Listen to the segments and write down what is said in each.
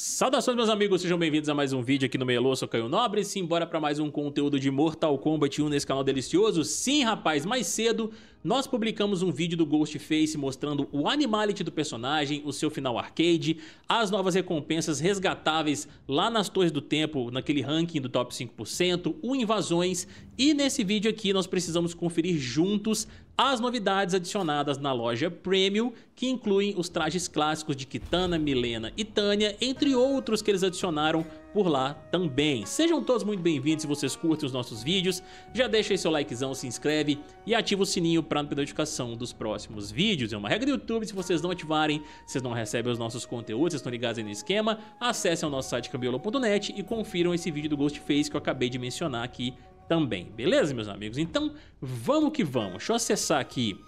Saudações, meus amigos, sejam bem-vindos a mais um vídeo aqui no Melô, sou Caio Nobre. bora para mais um conteúdo de Mortal Kombat 1 nesse canal delicioso. Sim, rapaz, mais cedo nós publicamos um vídeo do Ghostface mostrando o animality do personagem, o seu final arcade, as novas recompensas resgatáveis lá nas Torres do Tempo, naquele ranking do top 5%, o Invasões e nesse vídeo aqui nós precisamos conferir juntos as novidades adicionadas na loja Premium, que incluem os trajes clássicos de Kitana, Milena e Tânia, entre outros que eles adicionaram por lá também. Sejam todos muito bem-vindos se vocês curtem os nossos vídeos, já deixa aí seu likezão, se inscreve e ativa o sininho para não perder notificação dos próximos vídeos. É uma regra do YouTube, se vocês não ativarem, vocês não recebem os nossos conteúdos, vocês estão ligados aí no esquema, acessem o nosso site cambiolo.net e confiram esse vídeo do Ghostface que eu acabei de mencionar aqui também, beleza, meus amigos? Então, vamos que vamos. Deixa eu acessar aqui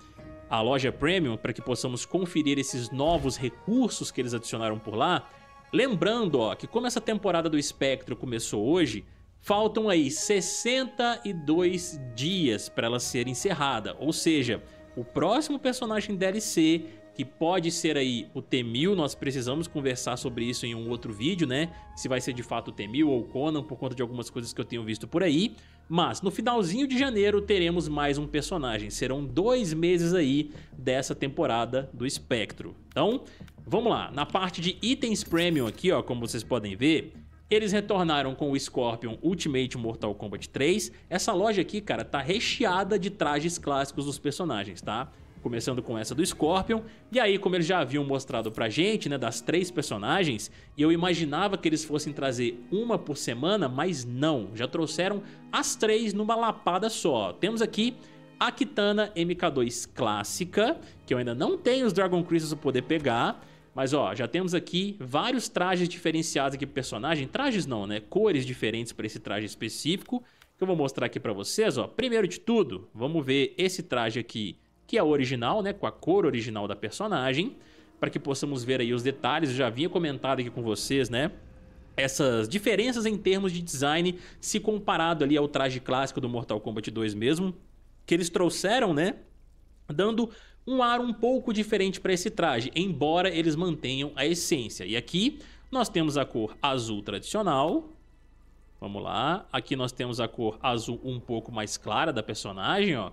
a loja Premium para que possamos conferir esses novos recursos que eles adicionaram por lá. Lembrando ó, que como essa temporada do Espectro começou hoje, faltam aí 62 dias para ela ser encerrada, ou seja, o próximo personagem DLC que pode ser aí o T-1000, nós precisamos conversar sobre isso em um outro vídeo, né? Se vai ser de fato o T-1000 ou o Conan, por conta de algumas coisas que eu tenho visto por aí. Mas no finalzinho de janeiro teremos mais um personagem, serão dois meses aí dessa temporada do Espectro. Então, vamos lá, na parte de itens premium aqui, ó, como vocês podem ver, eles retornaram com o Scorpion Ultimate Mortal Kombat 3. Essa loja aqui, cara, tá recheada de trajes clássicos dos personagens, tá? começando com essa do Scorpion. E aí, como eles já haviam mostrado pra gente, né, das três personagens, eu imaginava que eles fossem trazer uma por semana, mas não, já trouxeram as três numa lapada só. Temos aqui a Kitana MK2 clássica, que eu ainda não tenho os Dragon Crystals para poder pegar, mas ó, já temos aqui vários trajes diferenciados aqui pro personagem, trajes não, né, cores diferentes para esse traje específico, que eu vou mostrar aqui para vocês, ó. Primeiro de tudo, vamos ver esse traje aqui que é a original, né, com a cor original da personagem, para que possamos ver aí os detalhes. Eu já havia comentado aqui com vocês, né? Essas diferenças em termos de design se comparado ali ao traje clássico do Mortal Kombat 2 mesmo, que eles trouxeram, né, dando um ar um pouco diferente para esse traje, embora eles mantenham a essência. E aqui nós temos a cor azul tradicional, Vamos lá. Aqui nós temos a cor azul um pouco mais clara da personagem, ó.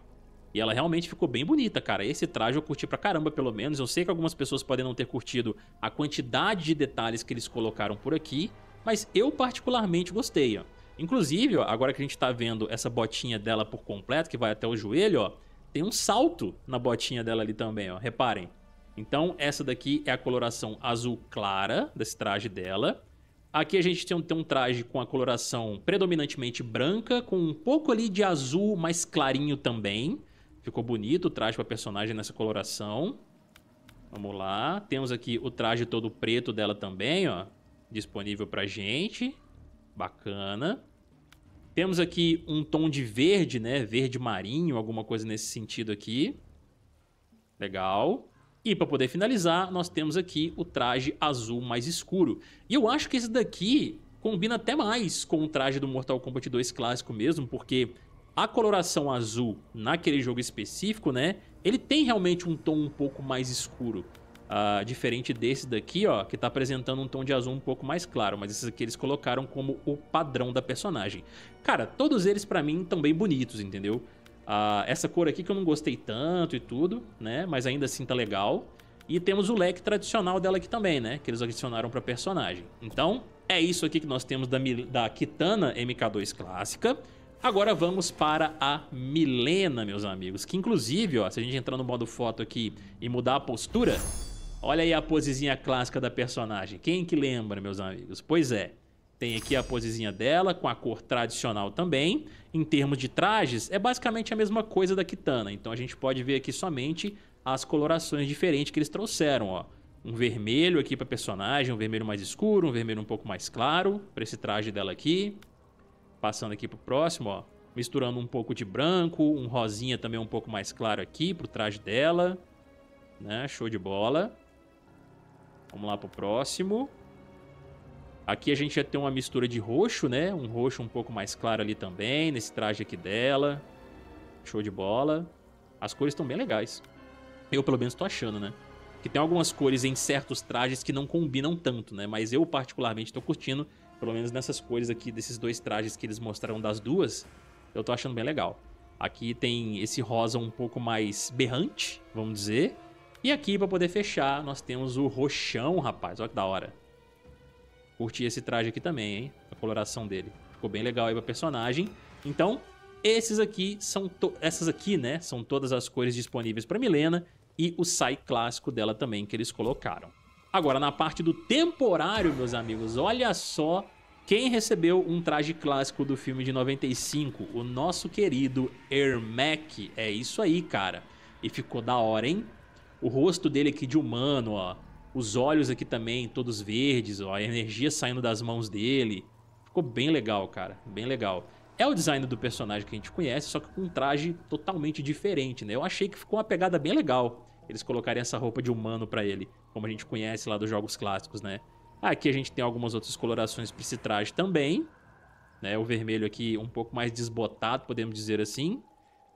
E ela realmente ficou bem bonita, cara. Esse traje eu curti pra caramba, pelo menos. Eu sei que algumas pessoas podem não ter curtido a quantidade de detalhes que eles colocaram por aqui, mas eu particularmente gostei, ó. Inclusive, ó, agora que a gente tá vendo essa botinha dela por completo, que vai até o joelho, ó, tem um salto na botinha dela ali também, ó. Reparem. Então, essa daqui é a coloração azul clara desse traje dela. Aqui a gente tem um, tem um, traje com a coloração predominantemente branca, com um pouco ali de azul mais clarinho também. Ficou bonito o traje para personagem nessa coloração. Vamos lá. Temos aqui o traje todo preto dela também, ó. Disponível pra gente. Bacana. Temos aqui um tom de verde, né? Verde marinho, alguma coisa nesse sentido aqui. Legal. E para poder finalizar, nós temos aqui o traje azul mais escuro. E eu acho que esse daqui combina até mais com o traje do Mortal Kombat 2 clássico mesmo, porque a coloração azul naquele jogo específico, né? Ele tem realmente um tom um pouco mais escuro. Uh, diferente desse daqui, ó, que tá apresentando um tom de azul um pouco mais claro, mas esses aqui eles colocaram como o padrão da personagem. Cara, todos eles para mim estão bem bonitos, entendeu? Uh, essa cor aqui que eu não gostei tanto e tudo, né, mas ainda assim tá legal. E temos o leque tradicional dela aqui também, né, que eles adicionaram pra personagem. Então, é isso aqui que nós temos da, da Kitana MK2 clássica. Agora vamos para a Milena, meus amigos, que inclusive, ó, se a gente entrar no modo foto aqui e mudar a postura, olha aí a posezinha clássica da personagem. Quem que lembra, meus amigos? Pois é, tem aqui a posezinha dela, com a cor tradicional também. Em termos de trajes, é basicamente a mesma coisa da Kitana, então a gente pode ver aqui somente as colorações diferentes que eles trouxeram, ó um vermelho aqui para personagem, um vermelho mais escuro, um vermelho um pouco mais claro para esse traje dela aqui passando aqui pro próximo, ó. Misturando um pouco de branco, um rosinha também um pouco mais claro aqui pro traje dela. Né? Show de bola. Vamos lá pro próximo. Aqui a gente já tem uma mistura de roxo, né? Um roxo um pouco mais claro ali também, nesse traje aqui dela. Show de bola. As cores estão bem legais. Eu, pelo menos, tô achando, né? Que tem algumas cores em certos trajes que não combinam tanto, né? Mas eu, particularmente, tô curtindo pelo menos nessas cores aqui, desses dois trajes que eles mostraram das duas, eu tô achando bem legal. Aqui tem esse rosa um pouco mais berrante, vamos dizer. E aqui, para poder fechar, nós temos o roxão, rapaz. Olha que da hora. Curti esse traje aqui também, hein? A coloração dele. Ficou bem legal aí pra personagem. Então, esses aqui são... Essas aqui, né? São todas as cores disponíveis pra Milena. E o Sai clássico dela também, que eles colocaram. Agora, na parte do temporário, meus amigos, olha só quem recebeu um traje clássico do filme de 95, o nosso querido Ermac. É isso aí, cara. E ficou da hora, hein? O rosto dele aqui de humano, ó. Os olhos aqui também, todos verdes, ó. A energia saindo das mãos dele. Ficou bem legal, cara. Bem legal. É o design do personagem que a gente conhece, só que com um traje totalmente diferente, né? Eu achei que ficou uma pegada bem legal eles colocarem essa roupa de humano para ele, como a gente conhece lá dos jogos clássicos, né? Aqui a gente tem algumas outras colorações para esse traje também, né? O vermelho aqui um pouco mais desbotado, podemos dizer assim.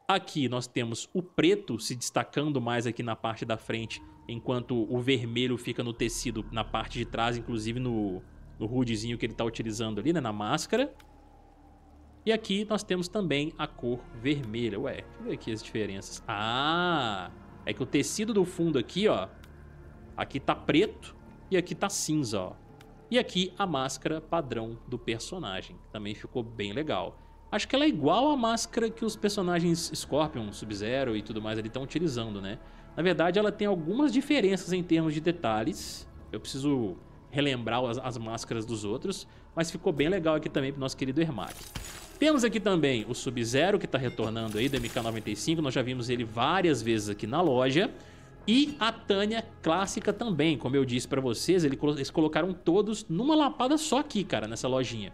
Aqui nós temos o preto se destacando mais aqui na parte da frente, enquanto o vermelho fica no tecido na parte de trás, inclusive no, no hoodzinho que ele está utilizando ali, né, na máscara. E aqui nós temos também a cor vermelha. Ué, deixa eu ver aqui as diferenças. Ah, é que o tecido do fundo aqui, ó, aqui tá preto e aqui tá cinza, ó. E aqui a máscara padrão do personagem, também ficou bem legal. Acho que ela é igual à máscara que os personagens Scorpion, Sub-Zero e tudo mais ali estão utilizando, né? Na verdade, ela tem algumas diferenças em termos de detalhes. Eu preciso relembrar as, as máscaras dos outros, mas ficou bem legal aqui também pro nosso querido Ermac. Temos aqui também o Sub-Zero que está retornando aí da MK95, nós já vimos ele várias vezes aqui na loja. E a Tânia clássica também, como eu disse para vocês, eles colocaram todos numa lapada só aqui, cara, nessa lojinha.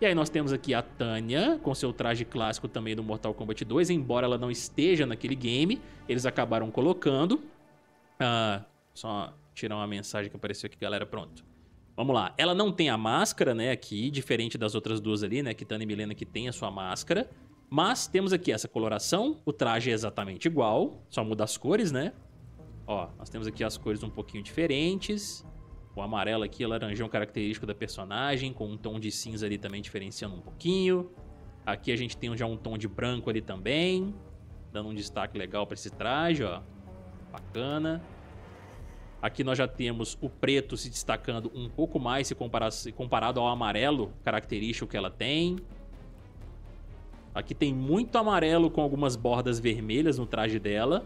E aí nós temos aqui a Tânia, com seu traje clássico também do Mortal Kombat 2, embora ela não esteja naquele game, eles acabaram colocando. Ah, só tirar uma mensagem que apareceu aqui, galera, pronto. Vamos lá. Ela não tem a máscara, né, aqui, diferente das outras duas ali, né, Kitana e Milena, que tem a sua máscara. Mas temos aqui essa coloração, o traje é exatamente igual, só muda as cores, né? Ó, nós temos aqui as cores um pouquinho diferentes. O amarelo aqui, o é laranjão característico da personagem, com um tom de cinza ali também diferenciando um pouquinho. Aqui a gente tem já um tom de branco ali também, dando um destaque legal para esse traje, ó. Bacana. Aqui nós já temos o preto se destacando um pouco mais se, comparado ao amarelo, característico que ela tem. Aqui tem muito amarelo com algumas bordas vermelhas no traje dela.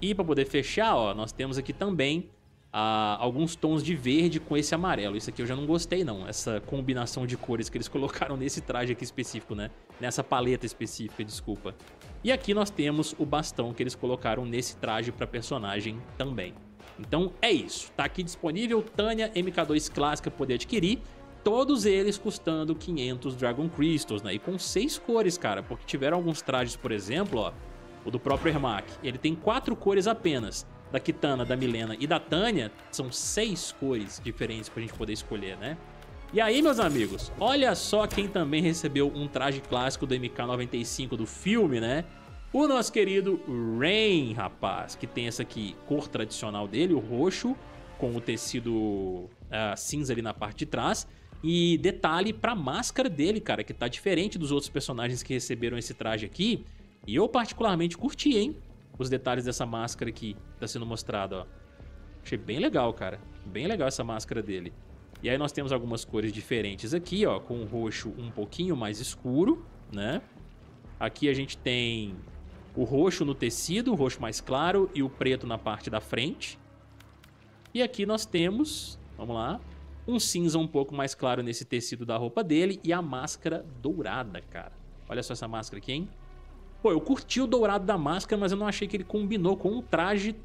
E para poder fechar, ó, nós temos aqui também ah, alguns tons de verde com esse amarelo. Isso aqui eu já não gostei não, essa combinação de cores que eles colocaram nesse traje aqui específico, né? Nessa paleta específica, desculpa. E aqui nós temos o bastão que eles colocaram nesse traje para personagem também. Então é isso, tá aqui disponível Tânia MK2 Clássica poder adquirir, todos eles custando 500 Dragon Crystals, né? E com seis cores, cara, porque tiveram alguns trajes, por exemplo, ó, o do próprio Ermac, ele tem quatro cores apenas. Da Kitana, da Milena e da Tânia, são seis cores diferentes pra gente poder escolher, né? E aí, meus amigos, olha só quem também recebeu um traje clássico do MK95 do filme, né? O nosso querido Rain, rapaz, que tem essa aqui cor tradicional dele, o roxo, com o tecido uh, cinza ali na parte de trás. E detalhe pra máscara dele, cara, que tá diferente dos outros personagens que receberam esse traje aqui. E eu particularmente curti, hein? Os detalhes dessa máscara aqui que tá sendo mostrada, ó. Achei bem legal, cara. Bem legal essa máscara dele. E aí nós temos algumas cores diferentes aqui, ó. Com o roxo um pouquinho mais escuro, né? Aqui a gente tem o roxo no tecido, o roxo mais claro e o preto na parte da frente. E aqui nós temos, vamos lá, um cinza um pouco mais claro nesse tecido da roupa dele e a máscara dourada, cara. Olha só essa máscara aqui, hein? Pô, eu curti o dourado da máscara, mas eu não achei que ele combinou com o um traje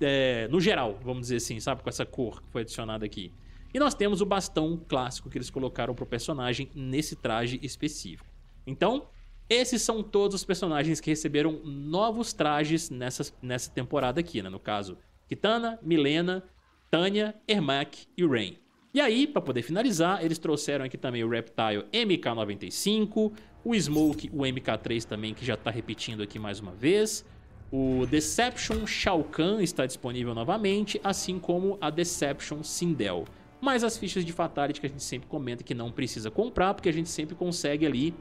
é, no geral, vamos dizer assim, sabe? Com essa cor que foi adicionada aqui. E nós temos o bastão clássico que eles colocaram pro personagem nesse traje específico. Então, esses são todos os personagens que receberam novos trajes nessa, nessa temporada aqui, né? No caso, Kitana, Milena, Tanya, Ermac e Rain. E aí, para poder finalizar, eles trouxeram aqui também o Reptile MK95, o Smoke, o MK3 também, que já está repetindo aqui mais uma vez. O Deception Shao Kahn está disponível novamente, assim como a Deception Sindel. Mas as fichas de Fatality que a gente sempre comenta que não precisa comprar, porque a gente sempre consegue ali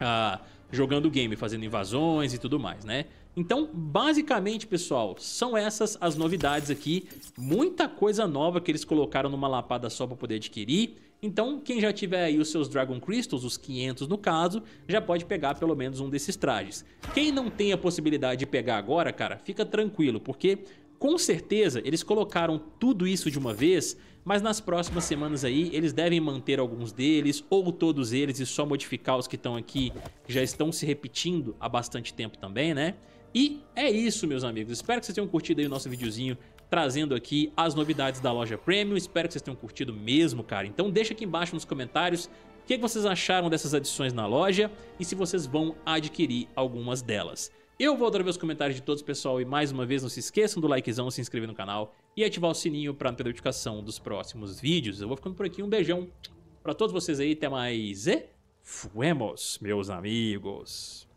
ah, jogando o game, fazendo invasões e tudo mais, né? Então, basicamente, pessoal, são essas as novidades aqui. Muita coisa nova que eles colocaram numa lapada só para poder adquirir. Então, quem já tiver aí os seus Dragon Crystals, os 500 no caso, já pode pegar pelo menos um desses trajes. Quem não tem a possibilidade de pegar agora, cara, fica tranquilo, porque com certeza, eles colocaram tudo isso de uma vez, mas nas próximas semanas aí eles devem manter alguns deles ou todos eles e só modificar os que estão aqui, que já estão se repetindo há bastante tempo também, né? E é isso, meus amigos. Espero que vocês tenham curtido aí o nosso videozinho trazendo aqui as novidades da loja Premium. Espero que vocês tenham curtido mesmo, cara. Então deixa aqui embaixo nos comentários o que, que vocês acharam dessas adições na loja e se vocês vão adquirir algumas delas. Eu vou adorar os comentários de todos, pessoal, e mais uma vez não se esqueçam do likezão, se inscrever no canal e ativar o sininho para não perder notificação dos próximos vídeos. Eu vou ficando por aqui, um beijão para todos vocês aí, até mais e fuemos, meus amigos.